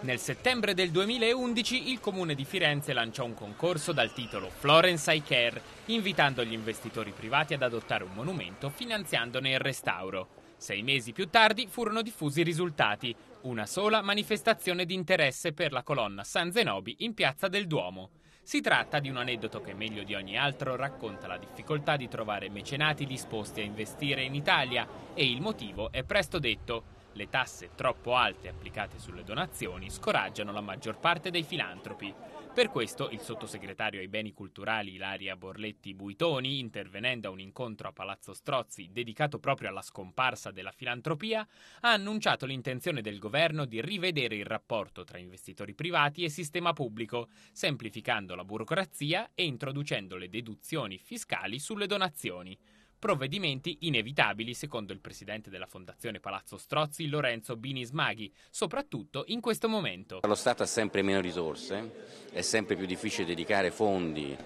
Nel settembre del 2011 il comune di Firenze lanciò un concorso dal titolo Florence I Care, invitando gli investitori privati ad adottare un monumento finanziandone il restauro. Sei mesi più tardi furono diffusi i risultati, una sola manifestazione di interesse per la colonna San Zenobi in piazza del Duomo. Si tratta di un aneddoto che meglio di ogni altro racconta la difficoltà di trovare mecenati disposti a investire in Italia e il motivo è presto detto. Le tasse troppo alte applicate sulle donazioni scoraggiano la maggior parte dei filantropi. Per questo il sottosegretario ai beni culturali Ilaria Borletti Buitoni, intervenendo a un incontro a Palazzo Strozzi dedicato proprio alla scomparsa della filantropia, ha annunciato l'intenzione del governo di rivedere il rapporto tra investitori privati e sistema pubblico, semplificando la burocrazia e introducendo le deduzioni fiscali sulle donazioni. Provvedimenti inevitabili, secondo il presidente della Fondazione Palazzo Strozzi, Lorenzo Binismaghi, soprattutto in questo momento. Lo Stato ha sempre meno risorse, è sempre più difficile dedicare fondi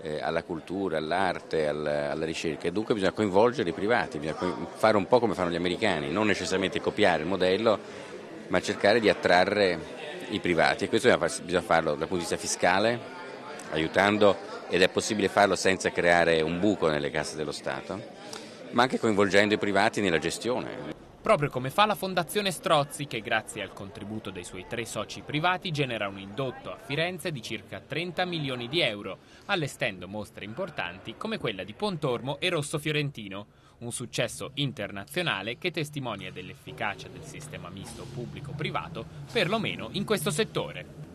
eh, alla cultura, all'arte, alla, alla ricerca e dunque bisogna coinvolgere i privati, bisogna fare un po' come fanno gli americani, non necessariamente copiare il modello, ma cercare di attrarre i privati e questo bisogna, farlo dal punto di vista fiscale, aiutando ed è possibile farlo senza creare un buco nelle casse dello Stato, ma anche coinvolgendo i privati nella gestione. Proprio come fa la Fondazione Strozzi, che grazie al contributo dei suoi tre soci privati genera un indotto a Firenze di circa 30 milioni di euro, allestendo mostre importanti come quella di Pontormo e Rosso Fiorentino, un successo internazionale che testimonia dell'efficacia del sistema misto pubblico-privato, perlomeno in questo settore.